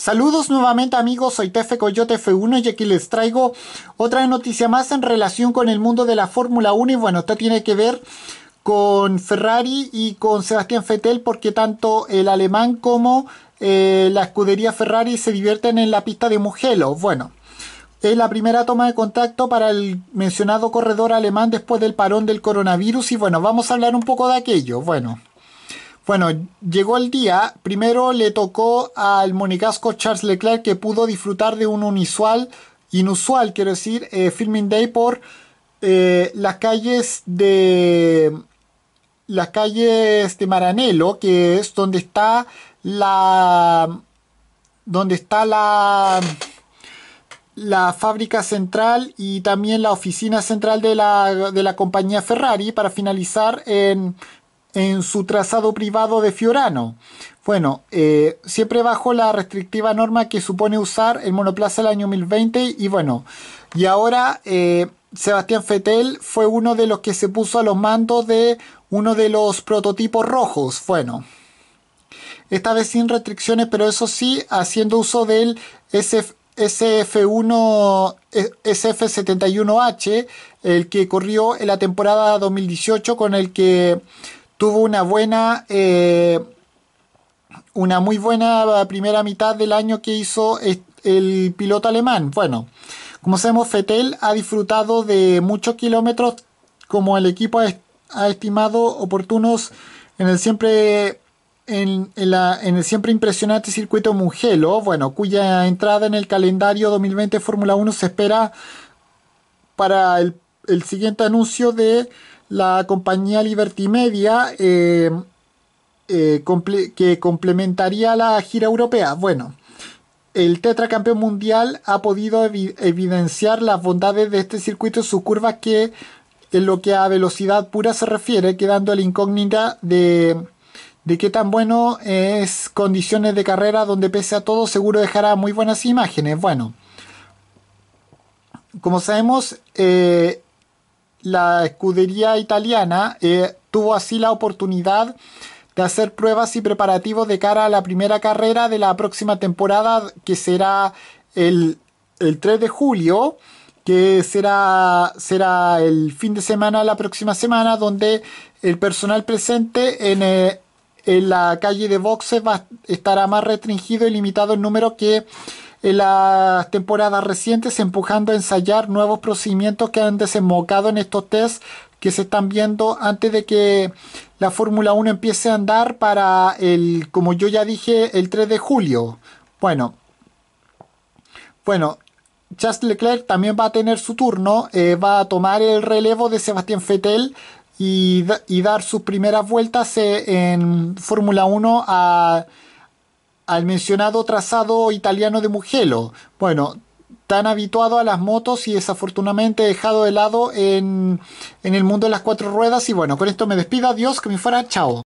Saludos nuevamente amigos, soy Tefe Coyote F1 y aquí les traigo otra noticia más en relación con el mundo de la Fórmula 1 y bueno, esto tiene que ver con Ferrari y con Sebastián Fettel porque tanto el alemán como eh, la escudería Ferrari se divierten en la pista de Mugello. Bueno, es la primera toma de contacto para el mencionado corredor alemán después del parón del coronavirus y bueno, vamos a hablar un poco de aquello. Bueno. Bueno, llegó el día. Primero le tocó al monegasco Charles Leclerc que pudo disfrutar de un unisual, inusual quiero decir, eh, filming day por eh, las calles de las calles de Maranello, que es donde está la donde está la la fábrica central y también la oficina central de la compañía Ferrari para finalizar en en su trazado privado de Fiorano. Bueno, eh, siempre bajo la restrictiva norma que supone usar el monoplaza el año 2020 y bueno, y ahora eh, Sebastián Fetel fue uno de los que se puso a los mandos de uno de los prototipos rojos. Bueno, esta vez sin restricciones, pero eso sí, haciendo uso del SF1, SF71H, eh, el que corrió en la temporada 2018 con el que tuvo una buena, eh, una muy buena primera mitad del año que hizo el piloto alemán. Bueno, como sabemos, Fettel ha disfrutado de muchos kilómetros, como el equipo ha estimado oportunos en el siempre en, el siempre impresionante circuito Mugello, bueno, cuya entrada en el calendario 2020 Fórmula 1 se espera para el siguiente anuncio de la compañía Liberty Media eh, eh, que complementaría la gira europea. Bueno, el tetracampeón mundial ha podido evidenciar las bondades de este circuito y sus curvas que en lo que a velocidad pura se refiere, quedando la incógnita de, de qué tan bueno es condiciones de carrera donde pese a todo seguro dejará muy buenas imágenes. Bueno, como sabemos, eh, la escudería italiana eh, tuvo así la oportunidad de hacer pruebas y preparativos de cara a la primera carrera de la próxima temporada que será el, 3 de julio que será, será el fin de semana, la próxima semana, donde el personal presente en, eh, la calle de boxes estará más restringido y limitado en número que en las temporadas recientes empujando a ensayar nuevos procedimientos que han desembocado en estos test que se están viendo antes de que la Fórmula 1 empiece a andar para el, como yo ya dije, el 3 de julio. Bueno, bueno, Charles Leclerc también va a tener su turno, eh, va a tomar el relevo de Sebastián Fettel y, dar sus primeras vueltas eh, en Fórmula 1 a al mencionado trazado italiano de Mugello. Bueno, tan habituado a las motos y desafortunadamente dejado de lado en, en el mundo de las cuatro ruedas. Y bueno, con esto me despido. Adiós, que me fuera. Chao.